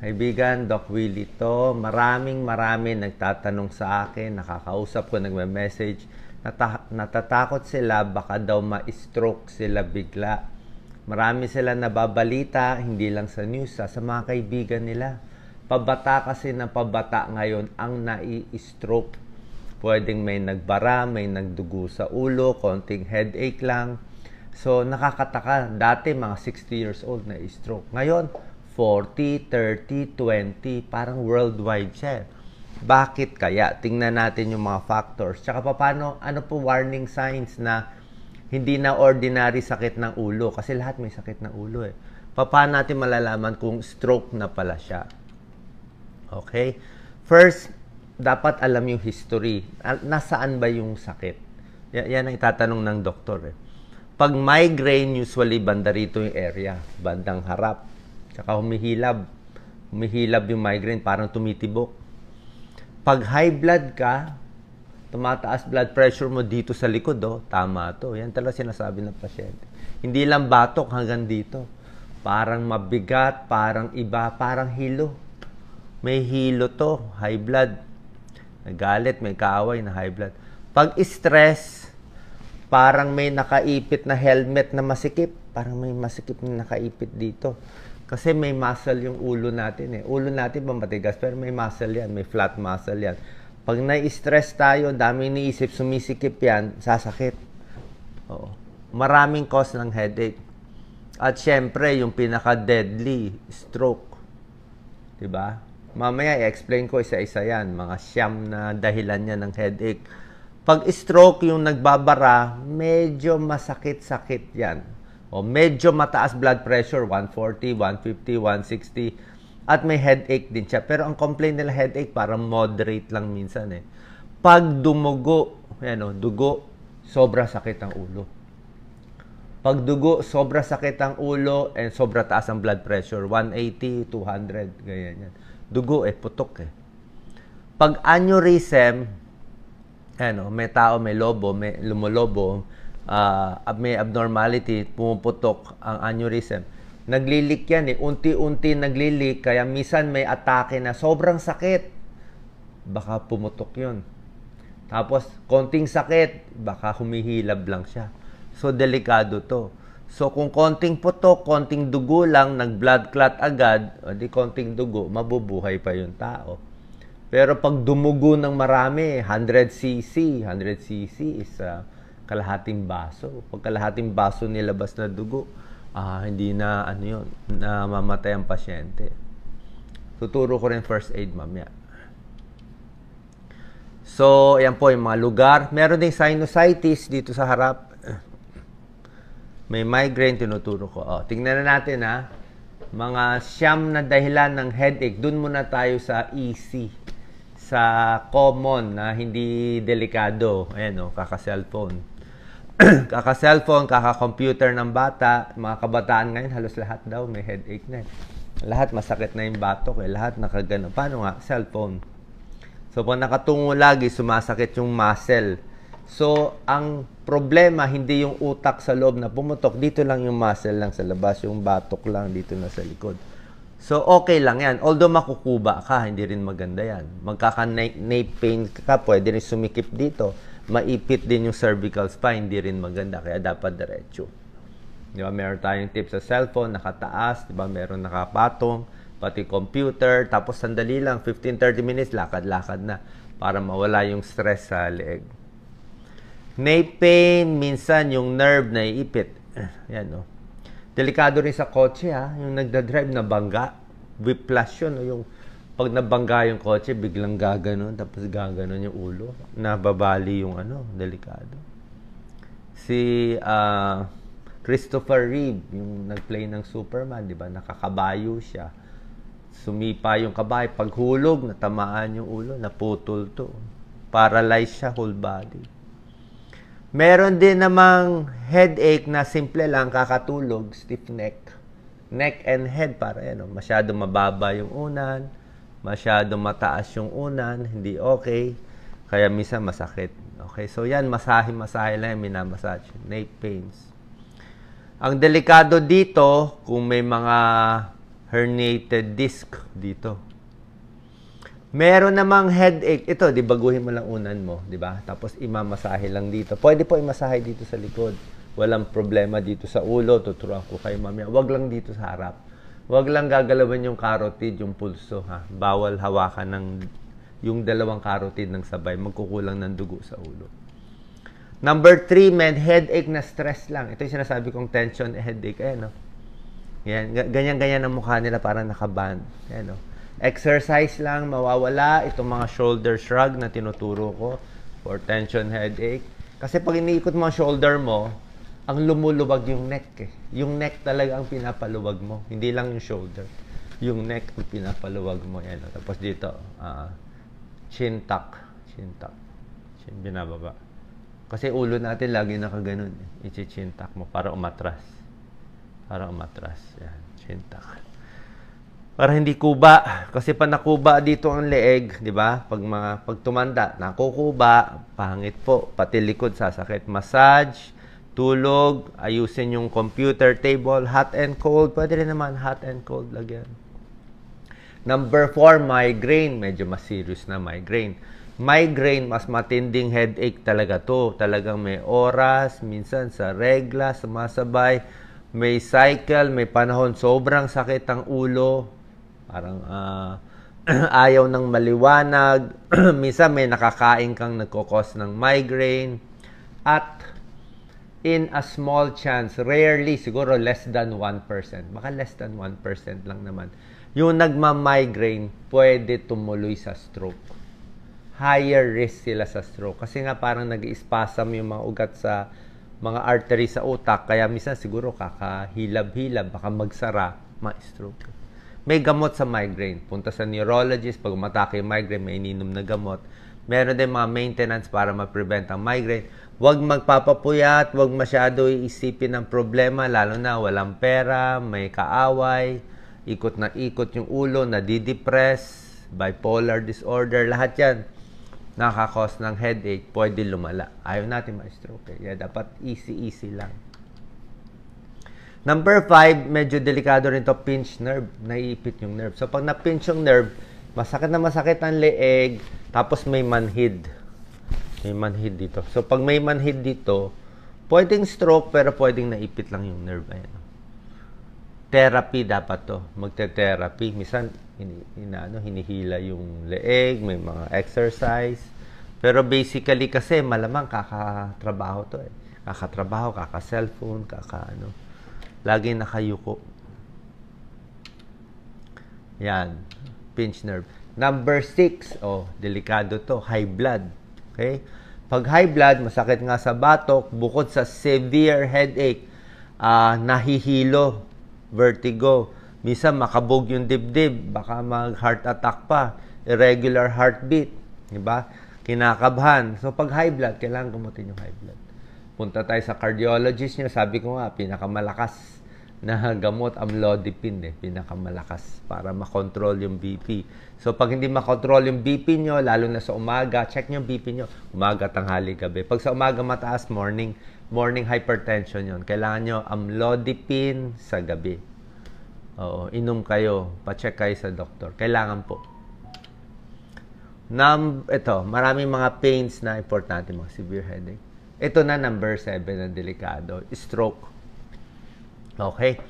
Kaibigan, Doc Will ito. Maraming maraming nagtatanong sa akin, nakakausap ko, nagme-message. Nata- natatakot sila, baka daw ma-stroke sila bigla. Marami sila nababalita, hindi lang sa news, ha, ah, sa mga kaibigan nila. Pabata kasi ng pabata ngayon ang nai-stroke. Pwedeng may nagbara, may nagdugo sa ulo, konting headache lang. So, nakakataka. Dati, mga 60 years old na stroke. Ngayon, 40, 30, 20, parang worldwide siya. Eh. Bakit kaya? Tingnan natin yung mga factors. Tsaka paano, ano po warning signs na hindi na ordinary sakit ng ulo. Kasi lahat may sakit ng ulo eh. Paano natin malalaman kung stroke na pala siya? Okay? First, dapat alam yung history. Nasaan ba yung sakit? Yan ang itatanong ng doktor eh. Pag migraine, usually banda rito yung area, bandang harap Tsaka humihilab. Humihilab yung migraine, parang tumitibok. Pag high blood ka, tumataas blood pressure mo dito sa likod, oh. tama to. Yan talaga sinasabi ng pasyente. Hindi lang batok hanggang dito. Parang mabigat, parang iba, parang hilo. May hilo to, high blood. Nagalit, may kaaway na high blood. Pag stress, parang may nakaipit na helmet na masikip. Parang may masikip na nakaipit dito. Kasi may muscle yung ulo natin eh. Ulo natin pamatigas, pero may muscle yan, may flat muscle yan. Pag nai-stress tayo, dami iniisip, sumisikip yan, sasakit. Oo. Maraming cause ng headache. At syempre, yung pinaka-deadly, stroke. ba? Diba? Mamaya, i-explain ko isa-isa yan. Mga siyam na dahilan niya ng headache. Pag stroke, yung nagbabara, medyo masakit-sakit yan o medyo mataas blood pressure, 140, 150, 160. At may headache din siya. Pero ang complaint nila headache, parang moderate lang minsan eh. Pag dumugo, yan o, dugo, sobra sakit ang ulo. Pag dugo, sobra sakit ang ulo and eh, sobra taas ang blood pressure. 180, 200, ganyan yan. Dugo eh, putok eh. Pag aneurysm, ano, may tao, may lobo, may lumolobo, uh, may abnormality, pumuputok ang aneurysm. Naglilik yan eh. Unti-unti naglilik. Kaya misan may atake na sobrang sakit. Baka pumutok yun. Tapos, konting sakit, baka humihilab lang siya. So, delikado to. So, kung konting putok, konting dugo lang, nag-blood clot agad, o di konting dugo, mabubuhay pa yung tao. Pero pag dumugo ng marami, 100cc, 100cc is uh, kalahating baso. Pag kalahating baso nilabas na dugo, uh, hindi na ano yun, na mamatay ang pasyente. Tuturo ko rin first aid mamaya. So, ayan po yung mga lugar. Meron ding sinusitis dito sa harap. May migraine, tinuturo ko. Oh, tingnan na natin ha. Ah. Mga siyam na dahilan ng headache. Doon muna tayo sa easy. Sa common na hindi delikado. Ayan o, oh, kaka-cellphone. kaka-cellphone, kaka-computer ng bata, mga kabataan ngayon, halos lahat daw may headache na. Eh. Lahat masakit na yung batok eh. Lahat nakagano. Paano nga? Cellphone. So, pag nakatungo lagi, sumasakit yung muscle. So, ang problema, hindi yung utak sa loob na pumutok. Dito lang yung muscle lang sa labas. Yung batok lang dito na sa likod. So, okay lang yan. Although makukuba ka, hindi rin maganda yan. Magkaka-nape pain ka, pwede rin sumikip dito maipit din yung cervical spine, hindi rin maganda. Kaya dapat diretso. Di ba? Meron tayong tip sa cellphone, nakataas, di ba? Meron nakapatong, pati computer. Tapos sandali lang, 15-30 minutes, lakad-lakad na para mawala yung stress sa leg. May pain, minsan yung nerve na iipit. Yan, no? Oh. Delikado rin sa kotse, ha? Ah, yung nagdadrive na bangga. Whiplash yun, no? Oh, yung pag nabangga yung kotse, biglang gaganon, tapos gaganon yung ulo. Nababali yung ano, delikado. Si uh, Christopher Reeve, yung nagplay ng Superman, di ba? Nakakabayo siya. Sumipa yung kabayo. Paghulog, natamaan yung ulo, naputol to. Paralyze siya, whole body. Meron din namang headache na simple lang, kakatulog, stiff neck. Neck and head, para yan, oh. masyado mababa yung unan, masyado mataas yung unan, hindi okay, kaya minsan masakit. Okay, so yan, masahe-masahe lang yung minamassage, neck pains. Ang delikado dito, kung may mga herniated disc dito. Meron namang headache. Ito, di dibaguhin mo lang unan mo, di ba? Tapos imamasahe lang dito. Pwede po imasahe dito sa likod. Walang problema dito sa ulo. Tuturuan ko kayo mamaya. Huwag lang dito sa harap. Huwag lang gagalawan yung carotid, yung pulso ha. Bawal hawakan ng yung dalawang carotid ng sabay. Magkukulang ng dugo sa ulo. Number three, men, headache na stress lang. Ito yung sinasabi kong tension headache. Ayan, no? Yan, ganyan-ganyan ang mukha nila parang nakaband. Ayan, no? Exercise lang, mawawala. Itong mga shoulder shrug na tinuturo ko for tension headache. Kasi pag iniikot mo ang shoulder mo, ang lumuluwag yung neck eh. Yung neck talaga ang pinapaluwag mo. Hindi lang yung shoulder. Yung neck ang pinapaluwag mo. Yan. Oh. Tapos dito, uh, chin tuck. Chin tuck. Chin binababa. Kasi ulo natin lagi nakaganon. Eh. Ichi-chin tuck mo para umatras. Para umatras. Yan. Chin tuck para hindi kuba kasi pa nakuba dito ang leeg, 'di ba? Pag mga pag tumanda, nakukuba, pangit po, pati likod sasakit. Massage, tulog, ayusin yung computer table, hot and cold, pwede rin naman hot and cold lagyan. Number 4, migraine. Medyo mas serious na migraine. Migraine, mas matinding headache talaga to. Talagang may oras, minsan sa regla, sumasabay, may cycle, may panahon, sobrang sakit ang ulo. Parang uh, ayaw ng maliwanag. minsan may nakakain kang nagkakos ng migraine. At in a small chance, rarely, siguro less than 1%, baka less than 1% lang naman, yung nagma-migraine pwede tumuloy sa stroke. Higher risk sila sa stroke. Kasi nga parang nag-spasm yung mga ugat sa mga artery sa utak. Kaya minsan siguro kakahilab-hilab, baka magsara, ma-stroke. May gamot sa migraine. Punta sa neurologist, pag umatake yung migraine, may ininom na gamot. Meron din mga maintenance para ma-prevent ang migraine Huwag magpapapuyat, huwag masyado iisipin ang problema, lalo na walang pera, may kaaway, ikot na ikot yung ulo, nadidepress, bipolar disorder, lahat yan nakakos ng headache, pwede lumala. Ayaw natin ma-stroke. Eh. Yeah, dapat easy-easy lang. Number five, medyo delikado rin to pinch nerve. Naiipit yung nerve. So, pag na-pinch yung nerve, masakit na masakit ang leeg, tapos may manhid. May manhid dito. So, pag may manhid dito, pwedeng stroke pero pwedeng naipit lang yung nerve. Ayan. Therapy dapat to. Magte-therapy. Misan, in, in, ano, hinihila yung leeg, may mga exercise. Pero basically kasi malamang kakatrabaho to eh. Kakatrabaho, kaka-cellphone, kaka-ano. Lagi nakayuko. Yan. Pinch nerve. Number 6. Oh, delikado to. High blood Okay? Pag high blood, masakit nga sa batok, bukod sa severe headache, uh, nahihilo, vertigo, minsan makabog yung dibdib, baka mag heart attack pa, irregular heartbeat, di ba? Kinakabahan. So pag high blood, kailangan gamutin yung high blood. Punta tayo sa cardiologist niya, sabi ko nga, pinakamalakas na gamot ang eh, pinakamalakas para makontrol yung BP. So pag hindi makontrol yung BP nyo, lalo na sa umaga, check nyo yung BP nyo, umaga, tanghali, gabi. Pag sa umaga mataas, morning, morning hypertension yon Kailangan nyo amlodipine sa gabi. Oo, inom kayo, pa-check kayo sa doktor. Kailangan po. Num, ito, maraming mga pains na importante, mga severe headache. Ito na number 7 na delikado, stroke Okay?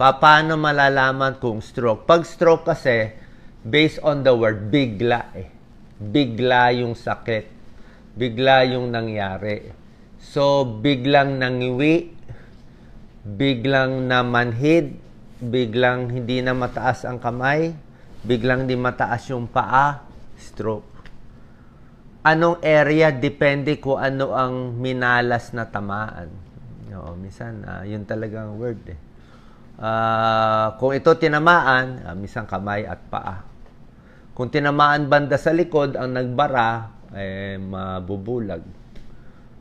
Paano malalaman kung stroke? Pag stroke kasi, based on the word, bigla eh. Bigla yung sakit. Bigla yung nangyari. So, biglang nangiwi, biglang namanhid, biglang hindi na mataas ang kamay, biglang di mataas yung paa, stroke. Anong area depende ko ano ang minalas na tamaan. Oo, minsan, uh, yun talagang word eh. Uh, kung ito tinamaan, uh, minsan kamay at paa. Kung tinamaan banda sa likod, ang nagbara, eh, mabubulag.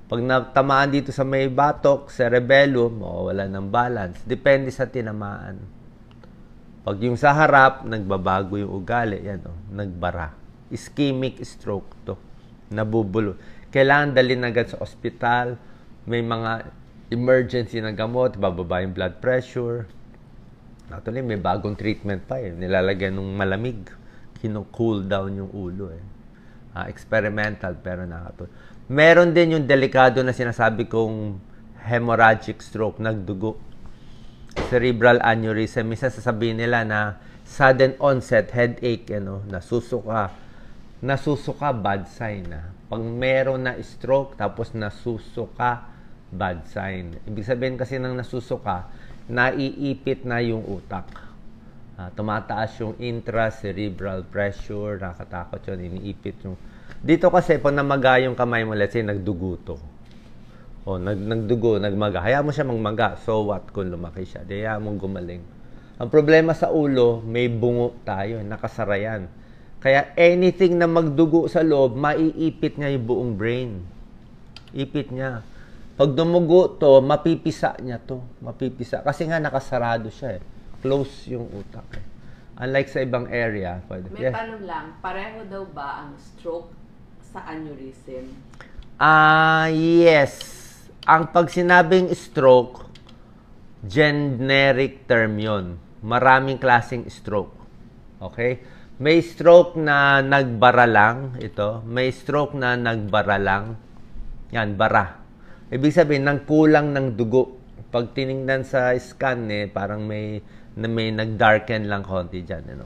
Pag natamaan dito sa may batok, cerebellum, o wala ng balance. Depende sa tinamaan. Pag yung sa harap, nagbabago yung ugali. Yan, oh, nagbara. Ischemic stroke to. Nabubulo. Kailangan dalhin agad sa ospital. May mga emergency ng gamot, bababa yung blood pressure. Actually, may bagong treatment pa eh. Nilalagyan ng malamig. Kino-cool down yung ulo eh. Uh, experimental pero nakatulong. Meron din yung delikado na sinasabi kong hemorrhagic stroke, nagdugo. Cerebral aneurysm. Misa sasabihin nila na sudden onset headache, you eh, know, nasusuka. Nasusuka, bad sign na. Ah. Pag meron na stroke, tapos nasusuka, bad sign. Ibig sabihin kasi nang nasusuka, naiipit na yung utak. Uh, tumataas yung intracerebral pressure, nakatakot yun, iniipit yung... Dito kasi, pag namaga yung kamay mo, let's say, nagdugo to. O, nag, nagdugo, nagmaga. Hayaan mo siya magmaga. So what kung lumaki siya? Di hayaan mong gumaling. Ang problema sa ulo, may bungo tayo, nakasarayan. Kaya anything na magdugo sa loob, maiipit niya yung buong brain. Ipit niya. Pag dumugo to, mapipisa niya to. Mapipisa. Kasi nga nakasarado siya eh. Close yung utak eh. Unlike sa ibang area. Pwede. May yes. tanong lang, pareho daw ba ang stroke sa aneurysm? Ah, uh, yes. Ang pag sinabing stroke, generic term yon. Maraming klaseng stroke. Okay? May stroke na nagbara lang. Ito. May stroke na nagbara lang. Yan, bara Ibig sabihin, nang kulang ng dugo. Pag tiningnan sa scan, eh, parang may, na may nag-darken lang konti dyan. Ano?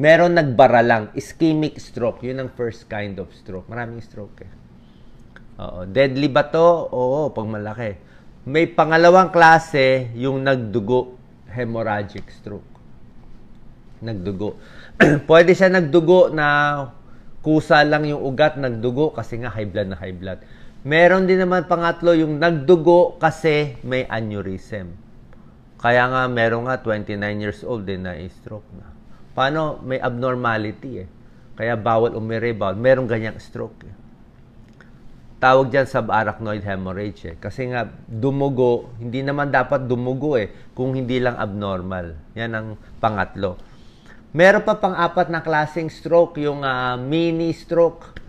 Meron nagbara lang. Ischemic stroke. Yun ang first kind of stroke. Maraming stroke eh. Oo. Deadly ba to? Oo, pag malaki. May pangalawang klase, yung nagdugo. Hemorrhagic stroke. Nagdugo. Pwede siya nagdugo na kusa lang yung ugat, nagdugo kasi nga high blood na high blood Meron din naman pangatlo yung nagdugo kasi may aneurysm. Kaya nga meron nga 29 years old din na stroke na. Paano may abnormality eh. Kaya bawal umire, bawal. Meron ganyang stroke eh. Tawag dyan subarachnoid hemorrhage eh. Kasi nga dumugo, hindi naman dapat dumugo eh kung hindi lang abnormal. Yan ang pangatlo. Meron pa pang-apat na klaseng stroke, yung uh, ah, mini stroke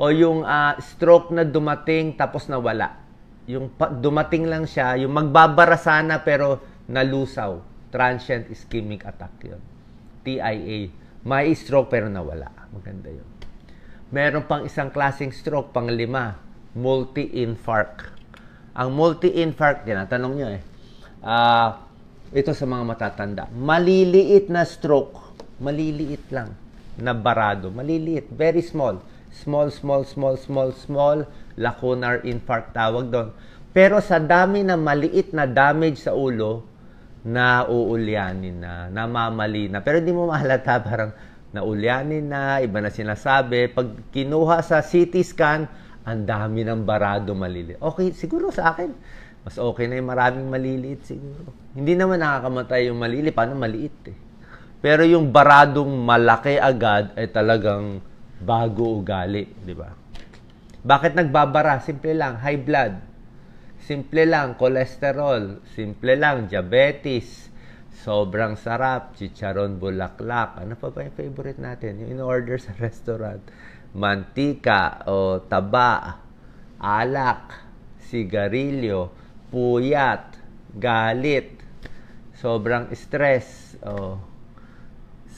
o yung uh, stroke na dumating tapos nawala. Yung pa- dumating lang siya, yung magbabara sana pero nalusaw. Transient ischemic attack yun. TIA. May stroke pero nawala. Maganda yun. Meron pang isang klaseng stroke, pang lima, multi-infarct. Ang multi-infarct, yan tanong nyo eh. Uh, ito sa mga matatanda. Maliliit na stroke, maliliit lang, na barado, maliliit, very small small, small, small, small, small lacunar infarct tawag doon. Pero sa dami na maliit na damage sa ulo, na uulyanin na, namamali na. Pero hindi mo mahalata, parang naulyanin na, iba na sinasabi. Pag kinuha sa CT scan, ang dami ng barado maliliit. Okay, siguro sa akin, mas okay na yung maraming maliliit siguro. Hindi naman nakakamatay yung maliliit, paano maliit eh. Pero yung baradong malaki agad ay eh, talagang bago ugali, di ba? Bakit nagbabara? Simple lang, high blood. Simple lang, cholesterol. Simple lang, diabetes. Sobrang sarap, chicharon bulaklak. Ano pa ba yung favorite natin? Yung in-order sa restaurant. Mantika o taba, alak, sigarilyo, puyat, galit, sobrang stress. Oh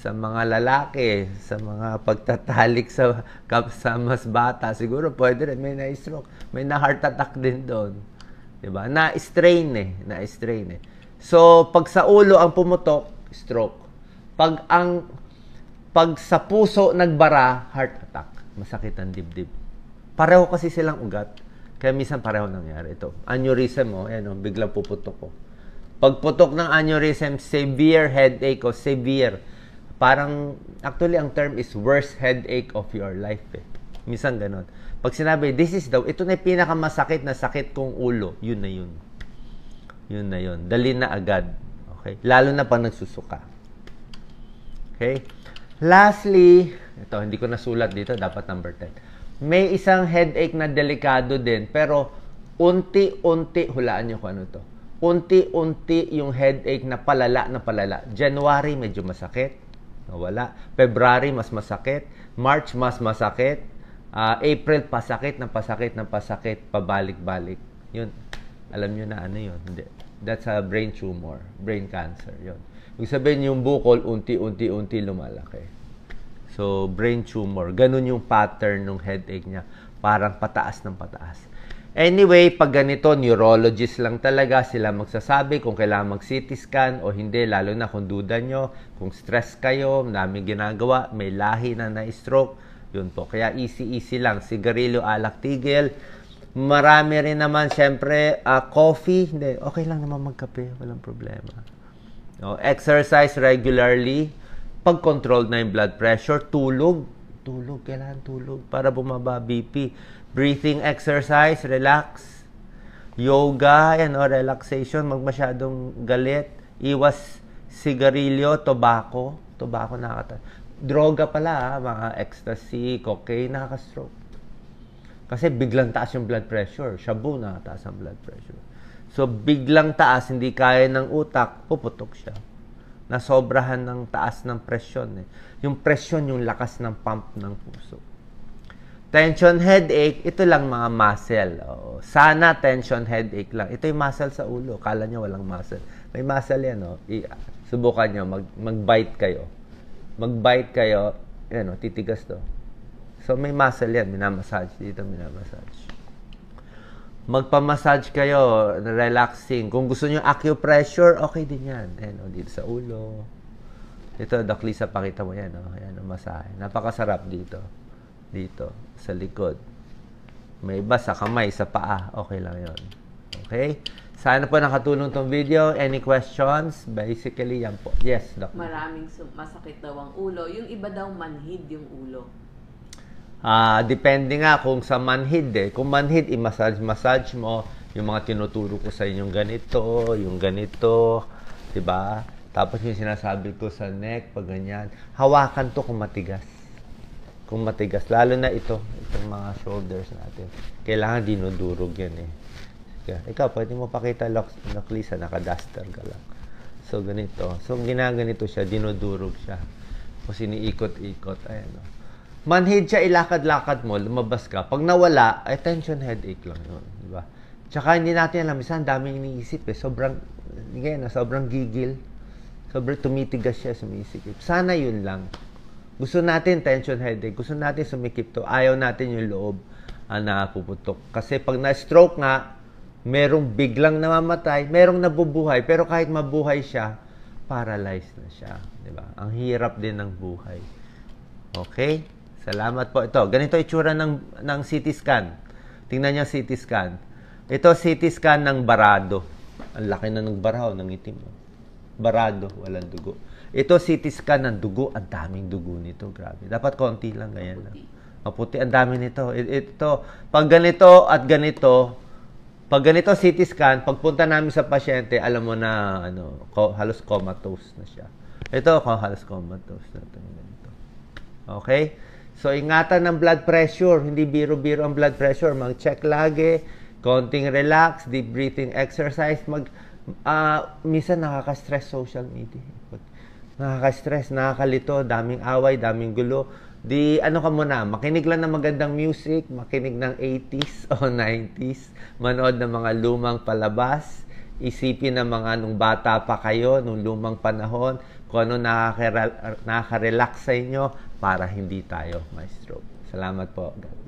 sa mga lalaki, sa mga pagtatalik sa, sa mas bata, siguro pwede rin may na-stroke. May na-heart attack din doon. ba diba? Na-strain eh. Na-strain eh. So, pag sa ulo ang pumutok, stroke. Pag ang pag sa puso nagbara, heart attack. Masakit ang dibdib. Pareho kasi silang ugat. Kaya minsan pareho nangyari ito. Aneurysm, oh, yan, oh, biglang puputok ko. Oh. Pagputok ng aneurysm, severe headache o oh, severe parang, actually, ang term is worst headache of your life. Eh. Minsan ganun. Pag sinabi, this is daw, ito na yung pinakamasakit na sakit kong ulo, yun na yun. Yun na yun. Dali na agad. Okay? Lalo na pag nagsusuka. Okay? Lastly, ito, hindi ko nasulat dito, dapat number 10. May isang headache na delikado din, pero unti-unti, hulaan nyo kung ano to. Unti-unti yung headache na palala na palala. January, medyo masakit. Wala. February, mas masakit. March, mas masakit. Uh, April, pasakit na pasakit na pasakit. Pabalik-balik. Yun. Alam nyo na ano yun. That's a brain tumor. Brain cancer. Yun. Ibig sabihin yung bukol, unti-unti-unti lumalaki. So, brain tumor. Ganun yung pattern ng headache niya. Parang pataas ng pataas. Anyway, pag ganito, neurologist lang talaga sila magsasabi kung kailangan mag-CT scan o hindi, lalo na kung duda nyo, kung stress kayo, namin ginagawa, may lahi na na-stroke, yun po. Kaya easy-easy lang, sigarilyo, alak, tigil. Marami rin naman, syempre, uh, coffee, hindi, okay lang naman magkape, walang problema. No, exercise regularly, pag controlled na yung blood pressure, tulog, Tulog, kailangan tulog para bumaba BP. Breathing exercise, relax. Yoga, yan o, oh, relaxation, magmasyadong galit. Iwas sigarilyo, tobacco. Tobacco nakakata. Droga pala, ha? Ah, mga ecstasy, cocaine, nakaka-stroke. Kasi biglang taas yung blood pressure. Shabu na taas ang blood pressure. So, biglang taas, hindi kaya ng utak, puputok siya na sobrahan ng taas ng presyon. Eh. Yung presyon, yung lakas ng pump ng puso. Tension headache, ito lang mga muscle. Oo. Sana tension headache lang. Ito yung muscle sa ulo. Kala nyo walang muscle. May muscle yan. Oh. I- subukan nyo. Mag- mag-bite kayo. Mag-bite kayo. Yan, oh. titigas to. So may muscle yan. Minamassage dito. Minamassage magpa kayo, relaxing. Kung gusto niyo acupressure, okay din yan. Ayan, o, oh, dito sa ulo. Ito, Daklisa, pakita mo yan. O. Oh. Ayan, o, oh, masahe. Napakasarap dito. Dito, sa likod. May iba sa kamay, sa paa. Okay lang yon Okay? Sana po nakatulong tong video. Any questions? Basically, yan po. Yes, Doc. Maraming masakit daw ang ulo. Yung iba daw manhid yung ulo. Uh, depende nga kung sa manhid eh. Kung manhid, i-massage-massage mo yung mga tinuturo ko sa inyong ganito, yung ganito, 'di ba? Tapos yung sinasabi ko sa neck, pag ganyan, hawakan to kung matigas. Kung matigas, lalo na ito, itong mga shoulders natin. Kailangan dinudurog yan eh. Kaya, Ikaw, pwede mo pakita locks, locklisa, naka-duster ka lang. So, ganito. So, ginaganito siya, dinudurog siya. Tapos iniikot-ikot. Ayan, no? Oh manhid siya, ilakad-lakad mo, lumabas ka. Pag nawala, ay tension headache lang yun. Di ba? Tsaka hindi natin alam, isa ang daming iniisip eh. Sobrang, ngayon, sobrang gigil. Sobrang tumitigas siya, sumisikip. Sana yun lang. Gusto natin tension headache. Gusto natin sumikip to. Ayaw natin yung loob ah, na puputok. Kasi pag na-stroke nga, merong biglang namamatay, merong nabubuhay. Pero kahit mabuhay siya, paralyzed na siya. Di ba? Ang hirap din ng buhay. Okay? Salamat po. Ito, ganito itsura ng, ng CT scan. Tingnan niya CT scan. Ito, CT scan ng barado. Ang laki na ng baraw, ng itim. Barado, walang dugo. Ito, CT scan ng dugo. Ang daming dugo nito. Grabe. Dapat konti lang, ganyan lang. Maputi, ang dami nito. Ito, pag ganito at ganito, pag ganito CT scan, pagpunta namin sa pasyente, alam mo na ano, ko, halos comatose na siya. Ito, halos comatose na ito. Okay? So, ingatan ng blood pressure. Hindi biro-biro ang blood pressure. Mag-check lagi. Konting relax, deep breathing exercise. Mag, uh, minsan nakaka-stress social media. Nakaka-stress, nakakalito, daming away, daming gulo. Di, ano ka muna, makinig lang ng magandang music, makinig ng 80s o 90s, manood ng mga lumang palabas, isipin ng mga nung bata pa kayo, nung lumang panahon, kung ano nakaka-relax sa inyo para hindi tayo ma-stroke. Salamat po. God.